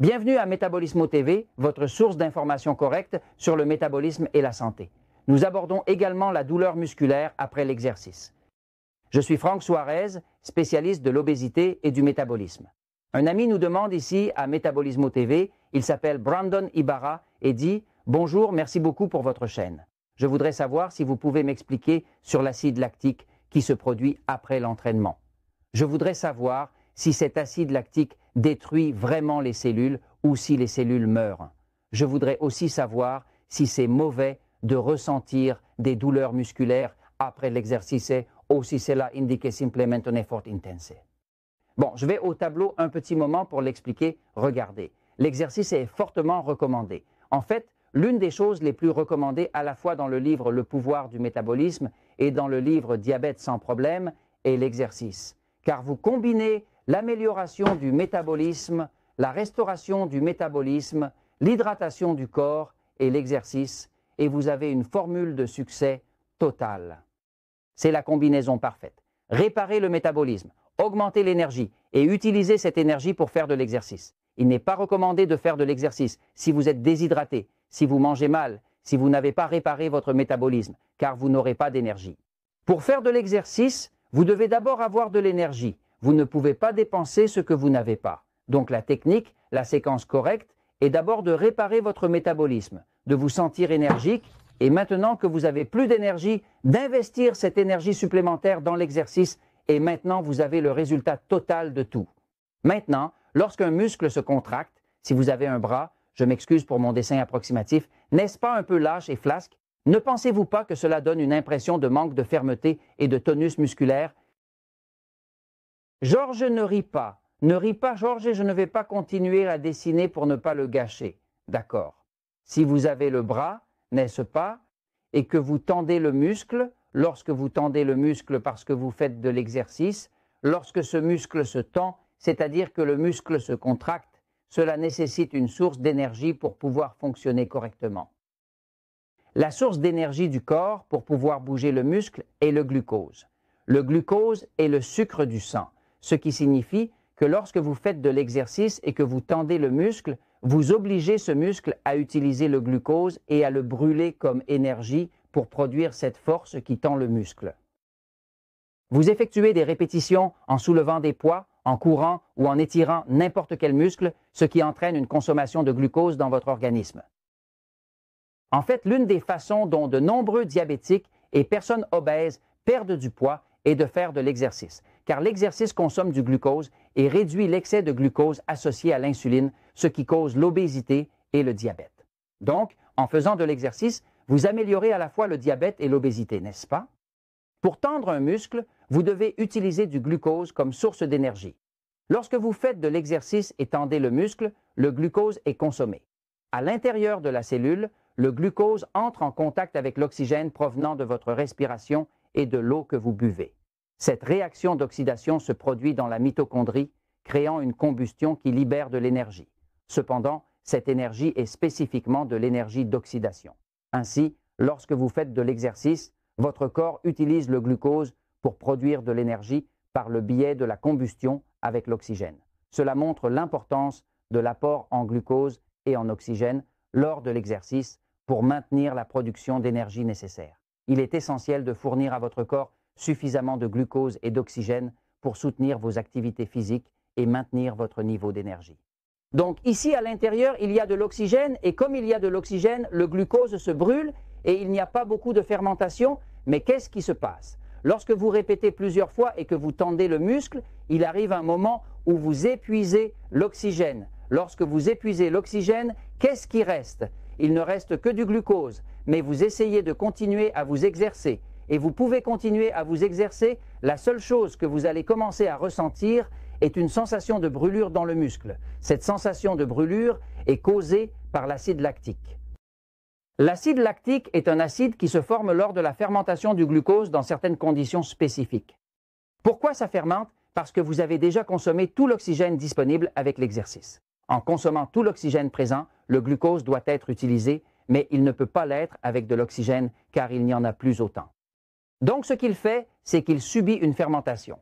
Bienvenue à Métabolismo TV, votre source d'informations correctes sur le métabolisme et la santé. Nous abordons également la douleur musculaire après l'exercice. Je suis Franck Suarez, spécialiste de l'obésité et du métabolisme. Un ami nous demande ici à Métabolismo TV, il s'appelle Brandon Ibarra et dit Bonjour, merci beaucoup pour votre chaîne. Je voudrais savoir si vous pouvez m'expliquer sur l'acide lactique qui se produit après l'entraînement. Je voudrais savoir si cet acide lactique détruit vraiment les cellules ou si les cellules meurent. Je voudrais aussi savoir si c'est mauvais de ressentir des douleurs musculaires après l'exercice ou si cela indique simplement un effort intense. Bon, je vais au tableau un petit moment pour l'expliquer. Regardez, l'exercice est fortement recommandé. En fait, l'une des choses les plus recommandées à la fois dans le livre Le pouvoir du métabolisme et dans le livre Diabète sans problème est l'exercice. Car vous combinez l'amélioration du métabolisme, la restauration du métabolisme, l'hydratation du corps et l'exercice, et vous avez une formule de succès totale. C'est la combinaison parfaite. Réparer le métabolisme, augmenter l'énergie et utiliser cette énergie pour faire de l'exercice. Il n'est pas recommandé de faire de l'exercice si vous êtes déshydraté, si vous mangez mal, si vous n'avez pas réparé votre métabolisme, car vous n'aurez pas d'énergie. Pour faire de l'exercice, vous devez d'abord avoir de l'énergie. Vous ne pouvez pas dépenser ce que vous n'avez pas. Donc la technique, la séquence correcte, est d'abord de réparer votre métabolisme, de vous sentir énergique, et maintenant que vous avez plus d'énergie, d'investir cette énergie supplémentaire dans l'exercice, et maintenant vous avez le résultat total de tout. Maintenant, lorsqu'un muscle se contracte, si vous avez un bras, je m'excuse pour mon dessin approximatif, n'est-ce pas un peu lâche et flasque ne pensez-vous pas que cela donne une impression de manque de fermeté et de tonus musculaire Georges ne rit pas. Ne rit pas, Georges, et je ne vais pas continuer à dessiner pour ne pas le gâcher. D'accord. Si vous avez le bras, n'est-ce pas, et que vous tendez le muscle, lorsque vous tendez le muscle parce que vous faites de l'exercice, lorsque ce muscle se tend, c'est-à-dire que le muscle se contracte, cela nécessite une source d'énergie pour pouvoir fonctionner correctement. La source d'énergie du corps pour pouvoir bouger le muscle est le glucose. Le glucose est le sucre du sang ce qui signifie que lorsque vous faites de l'exercice et que vous tendez le muscle, vous obligez ce muscle à utiliser le glucose et à le brûler comme énergie pour produire cette force qui tend le muscle. Vous effectuez des répétitions en soulevant des poids, en courant ou en étirant n'importe quel muscle, ce qui entraîne une consommation de glucose dans votre organisme. En fait, l'une des façons dont de nombreux diabétiques et personnes obèses perdent du poids est de faire de l'exercice car l'exercice consomme du glucose et réduit l'excès de glucose associé à l'insuline, ce qui cause l'obésité et le diabète. Donc, en faisant de l'exercice, vous améliorez à la fois le diabète et l'obésité, n'est-ce pas? Pour tendre un muscle, vous devez utiliser du glucose comme source d'énergie. Lorsque vous faites de l'exercice et tendez le muscle, le glucose est consommé. À l'intérieur de la cellule, le glucose entre en contact avec l'oxygène provenant de votre respiration et de l'eau que vous buvez. Cette réaction d'oxydation se produit dans la mitochondrie, créant une combustion qui libère de l'énergie. Cependant, cette énergie est spécifiquement de l'énergie d'oxydation. Ainsi, lorsque vous faites de l'exercice, votre corps utilise le glucose pour produire de l'énergie par le biais de la combustion avec l'oxygène. Cela montre l'importance de l'apport en glucose et en oxygène lors de l'exercice pour maintenir la production d'énergie nécessaire. Il est essentiel de fournir à votre corps suffisamment de glucose et d'oxygène pour soutenir vos activités physiques et maintenir votre niveau d'énergie. Donc ici à l'intérieur, il y a de l'oxygène et comme il y a de l'oxygène, le glucose se brûle et il n'y a pas beaucoup de fermentation. Mais qu'est-ce qui se passe Lorsque vous répétez plusieurs fois et que vous tendez le muscle, il arrive un moment où vous épuisez l'oxygène. Lorsque vous épuisez l'oxygène, qu'est-ce qui reste Il ne reste que du glucose, mais vous essayez de continuer à vous exercer et vous pouvez continuer à vous exercer, la seule chose que vous allez commencer à ressentir est une sensation de brûlure dans le muscle. Cette sensation de brûlure est causée par l'acide lactique. L'acide lactique est un acide qui se forme lors de la fermentation du glucose dans certaines conditions spécifiques. Pourquoi ça fermente Parce que vous avez déjà consommé tout l'oxygène disponible avec l'exercice. En consommant tout l'oxygène présent, le glucose doit être utilisé, mais il ne peut pas l'être avec de l'oxygène car il n'y en a plus autant. Donc ce qu'il fait, c'est qu'il subit une fermentation.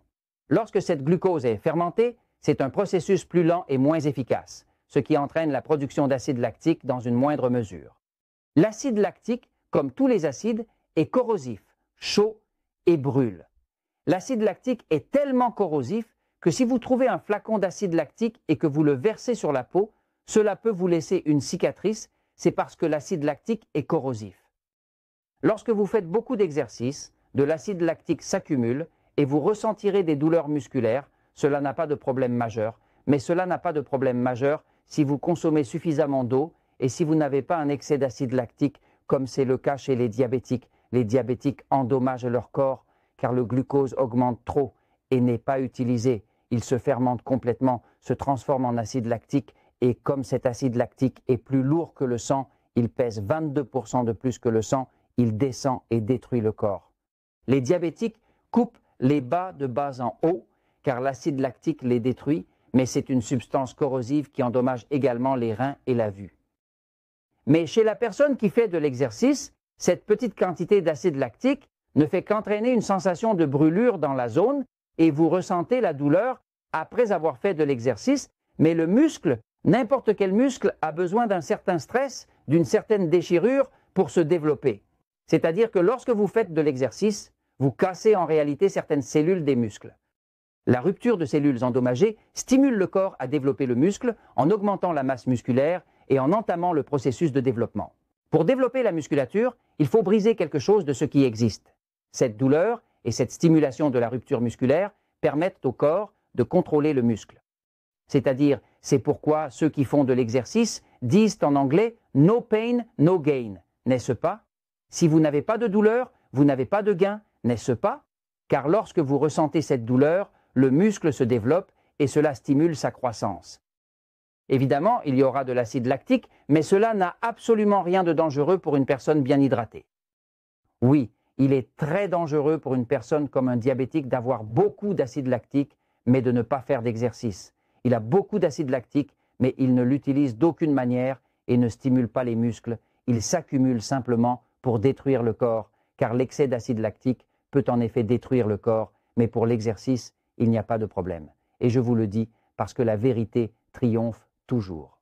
Lorsque cette glucose est fermentée, c'est un processus plus lent et moins efficace, ce qui entraîne la production d'acide lactique dans une moindre mesure. L'acide lactique, comme tous les acides, est corrosif, chaud et brûle. L'acide lactique est tellement corrosif que si vous trouvez un flacon d'acide lactique et que vous le versez sur la peau, cela peut vous laisser une cicatrice, c'est parce que l'acide lactique est corrosif. Lorsque vous faites beaucoup d'exercices, de l'acide lactique s'accumule et vous ressentirez des douleurs musculaires. Cela n'a pas de problème majeur, mais cela n'a pas de problème majeur si vous consommez suffisamment d'eau et si vous n'avez pas un excès d'acide lactique, comme c'est le cas chez les diabétiques. Les diabétiques endommagent leur corps car le glucose augmente trop et n'est pas utilisé. Il se fermente complètement, se transforme en acide lactique et comme cet acide lactique est plus lourd que le sang, il pèse 22% de plus que le sang, il descend et détruit le corps. Les diabétiques coupent les bas de bas en haut, car l'acide lactique les détruit, mais c'est une substance corrosive qui endommage également les reins et la vue. Mais chez la personne qui fait de l'exercice, cette petite quantité d'acide lactique ne fait qu'entraîner une sensation de brûlure dans la zone et vous ressentez la douleur après avoir fait de l'exercice, mais le muscle, n'importe quel muscle, a besoin d'un certain stress, d'une certaine déchirure pour se développer. C'est-à-dire que lorsque vous faites de l'exercice, vous cassez en réalité certaines cellules des muscles. La rupture de cellules endommagées stimule le corps à développer le muscle en augmentant la masse musculaire et en entamant le processus de développement. Pour développer la musculature, il faut briser quelque chose de ce qui existe. Cette douleur et cette stimulation de la rupture musculaire permettent au corps de contrôler le muscle. C'est-à-dire, c'est pourquoi ceux qui font de l'exercice disent en anglais No pain, no gain, n'est-ce pas Si vous n'avez pas de douleur, vous n'avez pas de gain, n'est-ce pas Car lorsque vous ressentez cette douleur, le muscle se développe et cela stimule sa croissance. Évidemment, il y aura de l'acide lactique, mais cela n'a absolument rien de dangereux pour une personne bien hydratée. Oui, il est très dangereux pour une personne comme un diabétique d'avoir beaucoup d'acide lactique, mais de ne pas faire d'exercice. Il a beaucoup d'acide lactique, mais il ne l'utilise d'aucune manière et ne stimule pas les muscles. Il s'accumule simplement pour détruire le corps, car l'excès d'acide lactique peut en effet détruire le corps, mais pour l'exercice, il n'y a pas de problème. Et je vous le dis, parce que la vérité triomphe toujours.